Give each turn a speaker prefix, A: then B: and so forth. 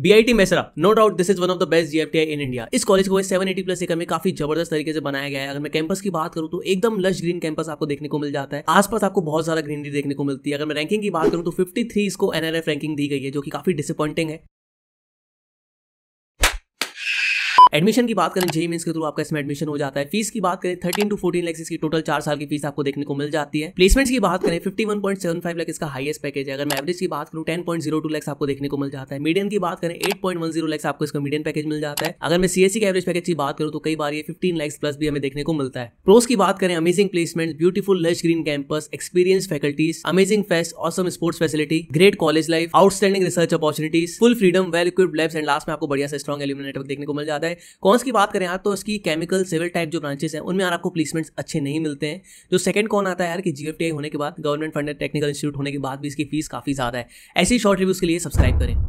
A: B I T Mesra no doubt this is one of the best GFTI in India इस college को seven eighty plus acre में काफी जबरदस्त तरीके से बनाया गया है अगर मैं कैंपस की बात करूं तो एकदम लश ग्रीन कैंपस आपको देखने को मिल जाता है आसपास आपको बहुत ज्यादा ग्रीनरी देखने को मिलती है अगर मैं रैंकिंग की बात करूं तो फिफ्टी थ्री इसको एनआरएफ रैंकिंग दी गई है जो कि काफी डिसअपॉइंटिंग है एडमिशन की बात करें जेई मीस के थ्रू आपका इसमें एडमिशन हो जाता है फीस की बात करें थर्टीन टू फोर्टीन लैक्स की टोटल चार साल की फीस आपको देखने को मिल जाती है प्लेसमेंट्स की बात करें fifty one point seven five lakhs का हाईएस्ट पैकेज है अगर मैं एवरेज की बात करूँ ten point zero two lakhs आपको देखने को मिल जाता है मीडियम की बात करें eight point one zero lakhs आपको इसका मीडियम पैकेज मिल जाता है अगर मैं सीएससी e के एवरेज पैकेज की बात करूँ तो कई बार ये फिफ्टीन लैक्स प्लस भी हमें देखने को मिलता है प्रोस की बात करें amazing placement beautiful lush green campus experience faculties amazing fest awesome sports facility great college life outstanding research opportunities full freedom well equipped labs and last में आपको बढ़िया से स्ट्रॉ एल्यूमिन नेटवर्क देखने को मिल जाता है कॉन्स की बात करें यार तो इसकी केमिकल सिविल टाइप जो ब्रांचेस हैं उनमें यार आपको प्लेसमेंट्स अच्छे नहीं मिलते हैं जो सेकंड कौन आता है यार कि जी होने के बाद गवर्नमेंट फंडेड टेक्निकल इंस्टीट्यूट होने के बाद भी इसकी फीस काफ़ी ज़्यादा है ऐसी शॉर्ट रिव्यूज़ के लिए सब्सक्राइब करें